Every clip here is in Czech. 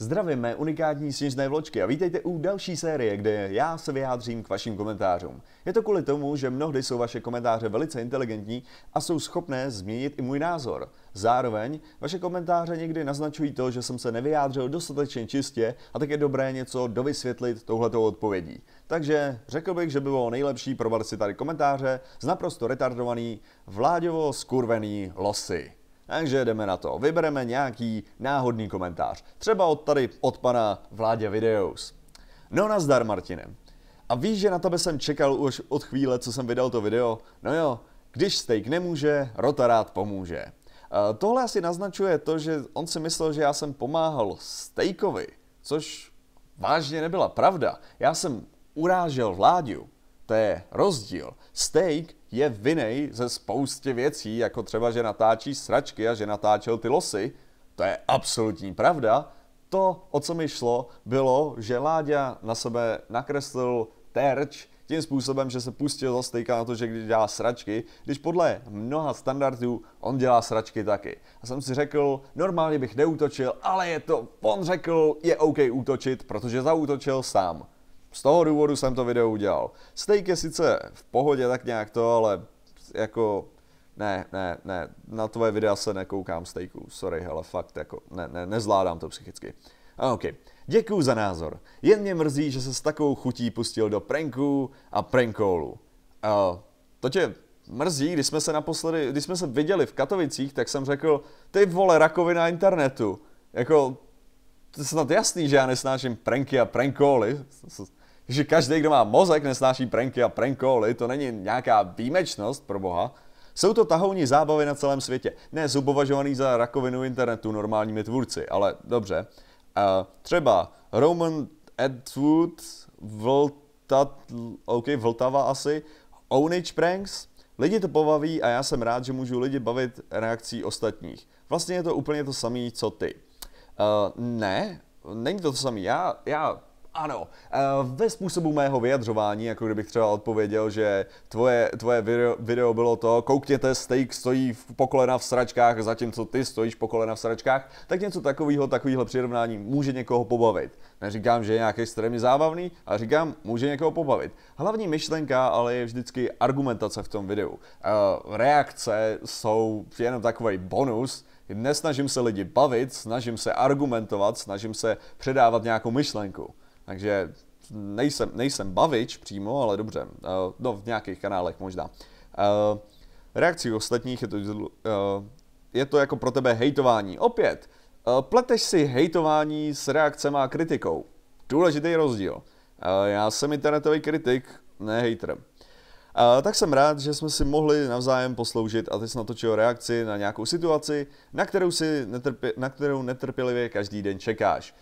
Zdravím mé unikátní sněžné vločky a vítejte u další série, kde já se vyjádřím k vašim komentářům. Je to kvůli tomu, že mnohdy jsou vaše komentáře velice inteligentní a jsou schopné změnit i můj názor. Zároveň vaše komentáře někdy naznačují to, že jsem se nevyjádřil dostatečně čistě a tak je dobré něco dovysvětlit touhletou odpovědí. Takže řekl bych, že by bylo nejlepší probat si tady komentáře z naprosto retardovaný vláďovo skurvený losy. Takže jdeme na to. Vybereme nějaký náhodný komentář. Třeba od tady od pana Vládě Videos. No nazdar Martine. A víš, že na tebe jsem čekal už od chvíle, co jsem vydal to video? No jo, když steak nemůže, rota rád pomůže. Uh, tohle asi naznačuje to, že on si myslel, že já jsem pomáhal Stejkovi, což vážně nebyla pravda. Já jsem urážel vládu to je rozdíl. Steak je vinej ze spoustě věcí, jako třeba, že natáčí sračky a že natáčel ty losy. To je absolutní pravda. To, o co mi šlo, bylo, že Láďa na sebe nakreslil terč tím způsobem, že se pustil do stejka na to, že když dělá sračky, když podle mnoha standardů on dělá sračky taky. A jsem si řekl, normálně bych neútočil, ale je to, on řekl, je OK útočit, protože zaútočil sám. Z toho důvodu jsem to video udělal. Steak je sice v pohodě tak nějak to, ale jako ne, ne, ne, na tvoje videa se nekoukám steaků, sorry, ale fakt, jako, ne, ne, nezvládám to psychicky. A ok, děkuju za názor. Jen mě mrzí, že se s takovou chutí pustil do pranků a prankolu. Uh, to tě mrzí, když jsme se naposledy, když jsme se viděli v Katovicích, tak jsem řekl, ty vole, rakovina internetu. Jako, to je snad jasný, že já nesnáším pranky a prankoly že každý, kdo má mozek, nesnáší pranky a prankoly, to není nějaká výjimečnost pro boha. Jsou to tahouní zábavy na celém světě. Ne, zubovažovaný za rakovinu internetu normálními tvůrci, ale dobře. Uh, třeba Roman Edwood, Vlta, OK, Vltava asi, Ownage Pranks, Lidi to pobaví a já jsem rád, že můžu lidi bavit reakcí ostatních. Vlastně je to úplně to samé, co ty. Uh, ne, není to to samé. Já, já ano, eh, ve způsobu mého vyjadřování, jako kdybych třeba odpověděl, že tvoje, tvoje video, video bylo to, koukněte, steak stojí v pokolena v sračkách, zatímco ty stojíš pokolena v sračkách, tak něco takového, takového přirovnání může někoho pobavit. Neříkám, že je nějaký extrémně zábavný, ale říkám, může někoho pobavit. Hlavní myšlenka ale je vždycky argumentace v tom videu. Eh, reakce jsou jenom takový bonus, Nesnažím se lidi bavit, snažím se argumentovat, snažím se předávat nějakou myšlenku. Takže nejsem, nejsem bavič přímo, ale dobře, eh, no v nějakých kanálech možná. Eh, reakcí ostatních je to, eh, je to jako pro tebe hejtování. Opět, pleteš si hejtování s reakcemi a kritikou. Důležitý rozdíl. Já jsem internetový kritik, ne hejter. A tak jsem rád, že jsme si mohli navzájem posloužit a ty jsi natočil reakci na nějakou situaci, na kterou, si netrpě, na kterou netrpělivě každý den čekáš.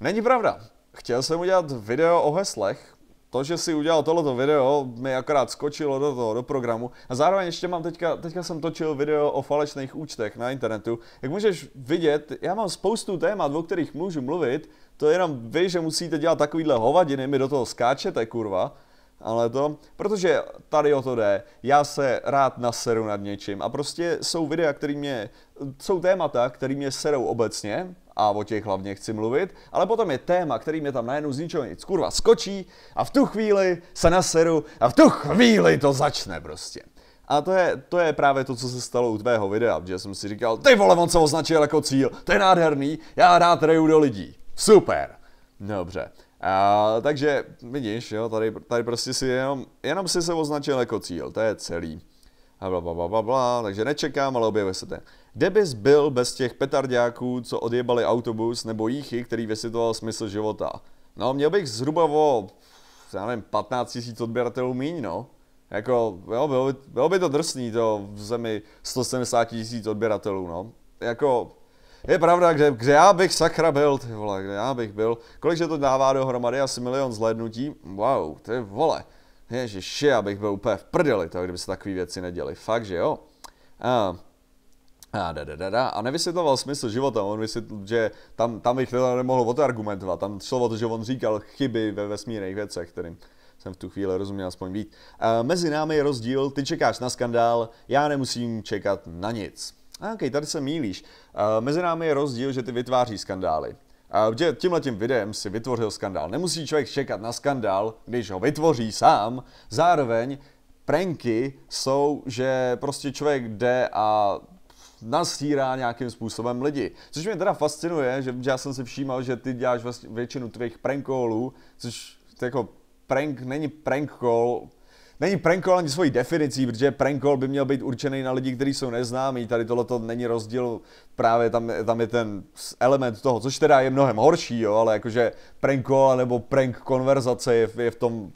Není pravda. Chtěl jsem udělat video o heslech. To, že si udělal tohleto video, mi akorát skočilo do toho, do programu. A zároveň ještě mám teďka, teďka jsem točil video o falešných účtech na internetu. Jak můžeš vidět, já mám spoustu témat, o kterých můžu mluvit, to je jenom vy, že musíte dělat takovýhle hovadiny, mi do toho skáčete, kurva. Ale to, protože tady o to jde, já se rád naseru nad něčím a prostě jsou videa, které mě, jsou témata, které mě serou obecně, a o těch hlavně chci mluvit, ale potom je téma, který mě tam najednou z ničeho nic kurva skočí a v tu chvíli se naseru a v tu chvíli to začne prostě. A to je, to je právě to, co se stalo u tvého videa, že jsem si říkal, ty vole, on se označil jako cíl, to je nádherný, já rád reju do lidí. Super. Dobře. A, takže vidíš, jo, tady, tady prostě si jenom, jenom si se označil jako cíl, to je celý. A bla, bla, bla, bla, bla, takže nečekám, ale objevuje se ten. Kde bys byl bez těch petardáků, co odjebali autobus, nebo jíchy, který vysvětloval smysl života? No, měl bych zhruba o, já nevím, 15 000 odběratelů míň, no. Jako, jo, bylo by, bylo by to drsný, to v zemi 170 tisíc odběratelů, no. Jako, je pravda, kde, kde já bych sakra byl, ty vole, kde já bych byl. Kolikže to dává dohromady, asi milion zhlédnutí, wow, ty vole. Ježiši, já bych byl úplně v prdeli, to, kdyby se takové věci neděli, fakt, že jo. Uh, a, da, da, da, da, a nevysvětloval smysl života, on vysvětl, že tam, tam bych teda nemohl odargumentovat, tam šlo o to, že on říkal chyby ve vesmírných věcech, kterým jsem v tu chvíli rozuměl aspoň víc. A mezi námi je rozdíl, ty čekáš na skandál, já nemusím čekat na nic. A ok, tady se mílíš. A mezi námi je rozdíl, že ty vytváří skandály. A tímhle tím videem si vytvořil skandál. Nemusí člověk čekat na skandál, když ho vytvoří sám. Zároveň pranky jsou, že prostě člověk jde a nasírá nějakým způsobem lidi. Což mě teda fascinuje, že, že já jsem si všímal, že ty děláš vlastně většinu tvých prank callů, což jako prank není prank call, není prank call ani svojí definicí, protože prank call by měl být určený na lidi, kteří jsou neznámí. Tady tohle to není rozdíl, právě tam, tam je ten element toho, což teda je mnohem horší, jo, ale jakože prank call nebo prank konverzace je, je v tom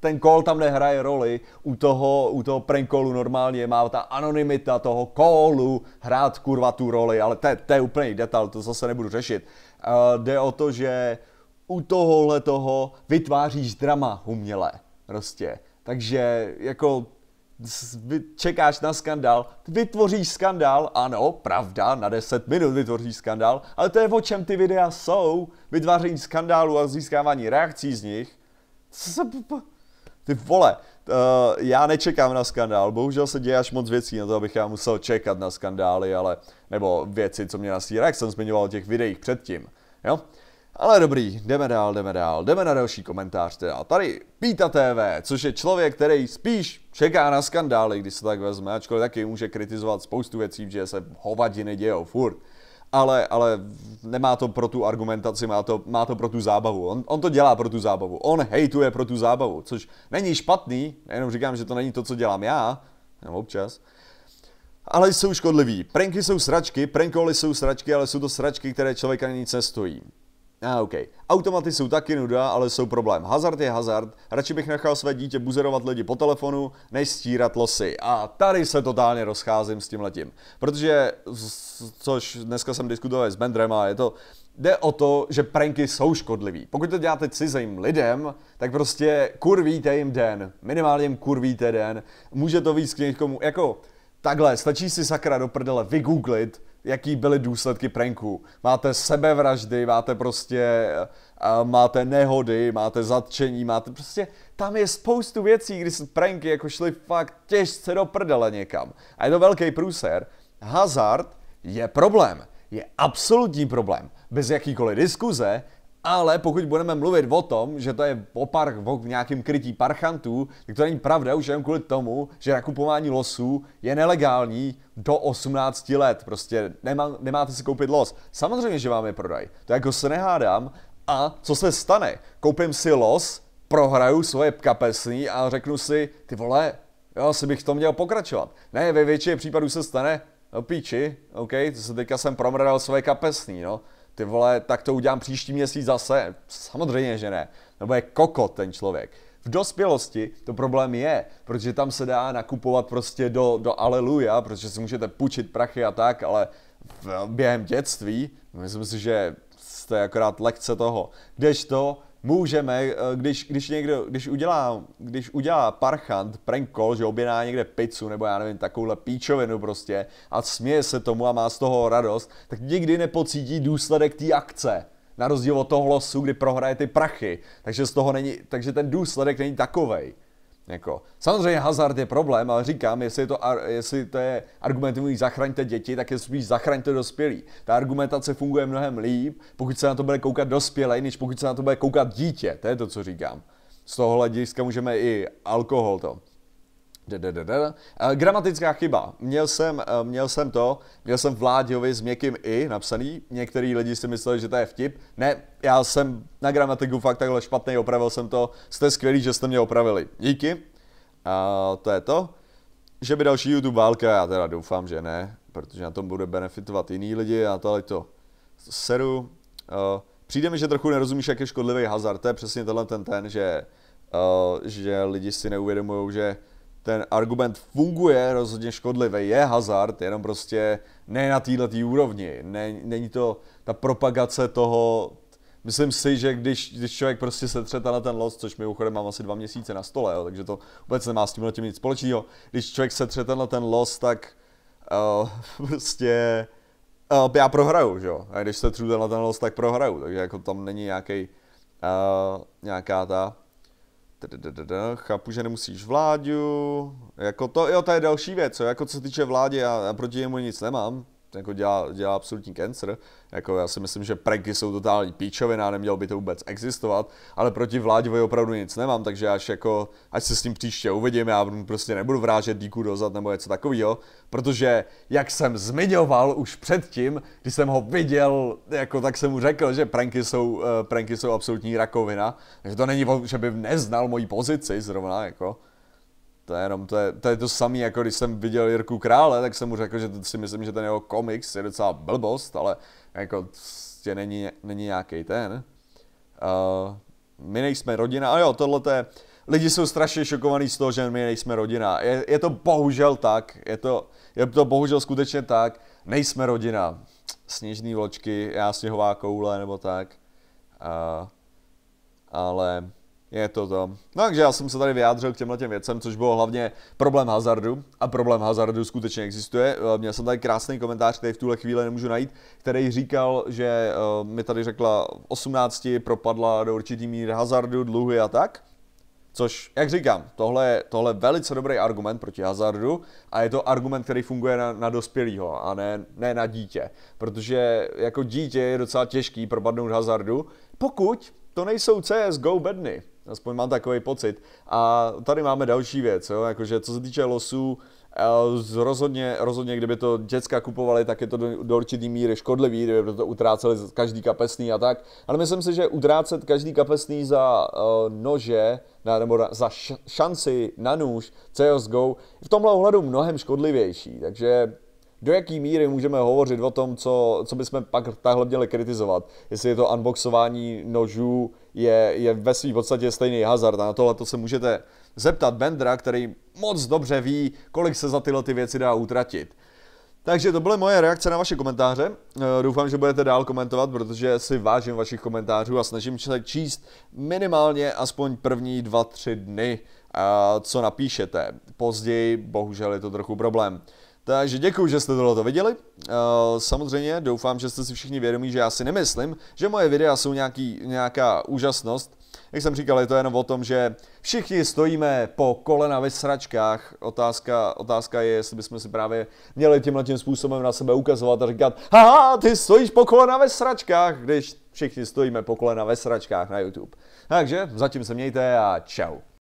ten call tam nehraje roli, u toho, u toho prank callu normálně má ta anonymita toho callu hrát kurva tu roli, ale to, to je úplný detail, to zase nebudu řešit. Uh, jde o to, že u tohohle toho vytváříš drama uměle, prostě. Takže jako čekáš na skandál, vytvoříš skandál, ano, pravda, na 10 minut vytvoříš skandál, ale to je o čem ty videa jsou, vytváření skandálu a získávání reakcí z nich. Co se, ty vole, uh, já nečekám na skandál, bohužel se děje až moc věcí na to, abych já musel čekat na skandály, ale, nebo věci, co mě nasírá, jak jsem zmiňoval o těch videích předtím, jo? Ale dobrý, jdeme dál, jdeme dál, jdeme na další komentář teda. Tady Píta TV, což je člověk, který spíš čeká na skandály, když se tak vezme, ačkoliv taky může kritizovat spoustu věcí, že se hovadiny dějou furt ale, ale nemá to pro tu argumentaci, má to, má to pro tu zábavu. On, on to dělá pro tu zábavu. On hejtuje pro tu zábavu, což není špatný, jenom říkám, že to není to, co dělám já, jenom občas, ale jsou škodliví. Pranky jsou sračky, prankoly jsou sračky, ale jsou to sračky, které člověka nic nestojí. A ah, OK. Automaty jsou taky nuda, ale jsou problém. Hazard je hazard. Radši bych nechal své dítě buzerovat lidi po telefonu, než stírat losy. A tady se totálně rozcházím s tím letím. Protože, což dneska jsem diskutoval s Bendrem a je to, jde o to, že pranky jsou škodlivý. Pokud to děláte cizím lidem, tak prostě kurvíte jim den. Minimálně jim kurvíte den. Může to víc k někomu, jako takhle, stačí si sakra do prdele vygooglit, jaký byly důsledky pranků. Máte sebevraždy, máte prostě, máte nehody, máte zatčení, máte prostě, tam je spoustu věcí, kdy se pranky jako šly fakt těžce do prdele někam. A je to velký průser. Hazard je problém, je absolutní problém. Bez jakýkoliv diskuze ale pokud budeme mluvit o tom, že to je o, park, o nějakém krytí parchantů, tak to není pravda už jen kvůli tomu, že nakupování losů je nelegální do 18 let. Prostě nemá, nemáte si koupit los. Samozřejmě, že vám je prodaj. To jako se nehádám. A co se stane? Koupím si los, prohraju svoje kapesní a řeknu si, ty vole, jo, asi bych v tom měl pokračovat. Ne, ve většině případů se stane, no píči, OK, to se teďka jsem promrdal svoje kapesní, no ty vole, tak to udělám příští měsíc zase. Samozřejmě, že ne. Nebo je kokot ten člověk. V dospělosti to problém je, protože tam se dá nakupovat prostě do, do aleluja, protože si můžete půjčit prachy a tak, ale v, během dětství, myslím si, že jste akorát lekce toho. Kdežto můžeme, eh, když, když někdo, když udělá, když udělá parchant prank call, že objedná někde pizzu nebo já nevím, takovouhle píčovinu prostě a směje se tomu a má z toho radost, tak nikdy nepocítí důsledek té akce. Na rozdíl od toho losu, kdy prohraje ty prachy. Takže z toho není, takže ten důsledek není takovej. Jako. Samozřejmě hazard je problém, ale říkám, jestli, je to, jestli to je který zachraňte děti, tak je spíš zachraňte dospělí. Ta argumentace funguje mnohem líp, pokud se na to bude koukat dospělý, než pokud se na to bude koukat dítě. To je to, co říkám. Z toho hlediska můžeme i alkohol to Eh, gramatická chyba. Měl jsem, eh, měl jsem to, měl jsem Vláďovi s měkkým i napsaný. Některý lidi si mysleli, že to je vtip. Ne, já jsem na gramatiku fakt takhle špatný, opravil jsem to. Jste skvělí, že jste mě opravili. Díky. A eh, to je to. Že by další YouTube válka, já teda doufám, že ne, protože na tom bude benefitovat jiný lidi a tohle to seru. Přijde mi, že trochu nerozumíš, jak je škodlivý hazard. To je přesně tenhle ten ten, že, že lidi si neuvědomují, že ten argument funguje, rozhodně škodlivý, je hazard, jenom prostě ne na této úrovni. Ne, není to ta propagace toho, myslím si, že když, když člověk prostě setře na ten los, což mi uchodem mám asi dva měsíce na stole, jo, takže to vůbec nemá s tím tím nic společného, když člověk setře na ten los, tak uh, prostě uh, já prohraju, že jo. A když setřu tenhle ten los, tak prohraju, takže jako tam není nějaký uh, eh, nějaká ta Chápu, že nemusíš vládu. Jako to, jo, to je další věc, co? Jako co se týče vládě, já, já proti němu nic nemám jako dělá, dělá absolutní cancer. Jako já si myslím, že pranky jsou totální píčovina, nemělo by to vůbec existovat, ale proti vládě opravdu nic nemám, takže až jako, až se s ním příště uvidím, já prostě nebudu vrážet díku dozad nebo něco takového, protože jak jsem zmiňoval už předtím, když jsem ho viděl, jako tak jsem mu řekl, že pranky jsou, eh, pranky jsou absolutní rakovina, takže to není, že by neznal moji pozici zrovna, jako. To je jenom, to je, to je to samé, jako když jsem viděl Jirku Krále, tak jsem mu řekl, že to si myslím, že ten jeho komiks je docela blbost, ale jako tě prostě není, není nějaký ten. Uh, my nejsme rodina, a jo, tohle je, lidi jsou strašně šokovaní z toho, že my nejsme rodina. Je, je to bohužel tak, je to, je to bohužel skutečně tak, nejsme rodina. Sněžný vločky, já sněhová koule nebo tak. Uh, ale je to to. No takže já jsem se tady vyjádřil k těmhle těm věcem, což bylo hlavně problém hazardu. A problém hazardu skutečně existuje. Eh, měl jsem tady krásný komentář, který v tuhle chvíli nemůžu najít, který říkal, že eh, mi tady řekla 18 propadla do určitý míry hazardu, dluhy a tak. Což, jak říkám, tohle je, tohle je velice dobrý argument proti hazardu a je to argument, který funguje na, na dospělého a ne, ne na dítě. Protože jako dítě je docela těžký propadnout hazardu, pokud to nejsou CSGO bedny. Aspoň mám takový pocit. A tady máme další věc, jo? Jakože, co se týče losů, eh, rozhodně, rozhodně, kdyby to děcka kupovali, tak je to do, do určitý míry škodlivý, kdyby to utráceli každý kapesný a tak. Ale myslím si, že utrácet každý kapesný za uh, nože, na, nebo na, za š, šanci na nůž CSGO, v tomhle ohledu mnohem škodlivější. Takže do jaký míry můžeme hovořit o tom, co, co bychom pak takhle měli kritizovat. Jestli je to unboxování nožů, je, je ve své podstatě stejný hazard. A na tohle to se můžete zeptat Bendra, který moc dobře ví, kolik se za tyhle ty věci dá utratit. Takže to byly moje reakce na vaše komentáře. Eh, doufám, že budete dál komentovat, protože si vážím vašich komentářů a snažím se číst minimálně aspoň první dva, tři dny, co napíšete. Později bohužel je to trochu problém. Takže děkuji, že jste tohle viděli. Eh, samozřejmě doufám, že jste si všichni vědomí, že já si nemyslím, že moje videa jsou nějaký, nějaká úžasnost. Jak jsem říkal, je to jenom o tom, že všichni stojíme po kolena ve sračkách. Otázka, otázka je, jestli bychom si právě měli tímhle tím způsobem na sebe ukazovat a říkat Haha, ty stojíš po kolena ve sračkách, když všichni stojíme po kolena ve sračkách na YouTube. Takže zatím se mějte a čau.